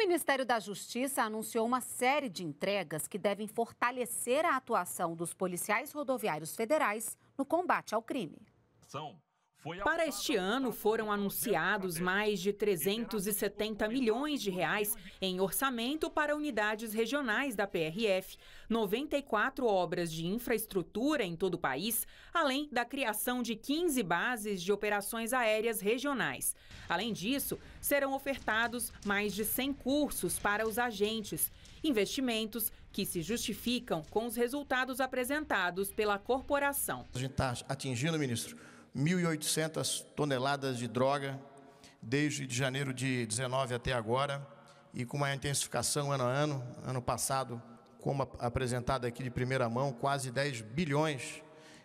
O Ministério da Justiça anunciou uma série de entregas que devem fortalecer a atuação dos policiais rodoviários federais no combate ao crime. São para este ano, foram anunciados mais de 370 milhões de reais em orçamento para unidades regionais da PRF, 94 obras de infraestrutura em todo o país, além da criação de 15 bases de operações aéreas regionais. Além disso, serão ofertados mais de 100 cursos para os agentes, investimentos que se justificam com os resultados apresentados pela corporação. A gente está atingindo, ministro 1.800 toneladas de droga desde janeiro de 19 até agora e com uma intensificação ano a ano. Ano passado, como apresentado aqui de primeira mão, quase 10 bilhões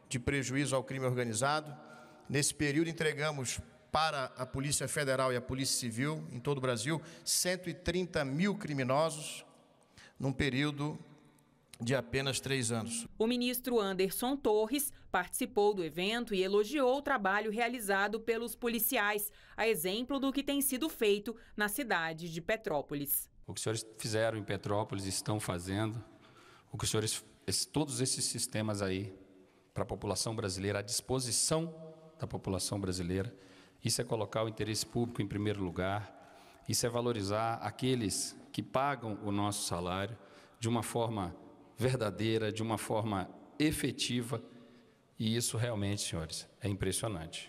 de prejuízo ao crime organizado. Nesse período, entregamos para a Polícia Federal e a Polícia Civil em todo o Brasil 130 mil criminosos num período de apenas três anos. O ministro Anderson Torres participou do evento e elogiou o trabalho realizado pelos policiais, a exemplo do que tem sido feito na cidade de Petrópolis. O que os senhores fizeram em Petrópolis estão fazendo, o que os senhores, todos esses sistemas aí para a população brasileira, à disposição da população brasileira, isso é colocar o interesse público em primeiro lugar, isso é valorizar aqueles que pagam o nosso salário de uma forma verdadeira, de uma forma efetiva, e isso realmente, senhores, é impressionante.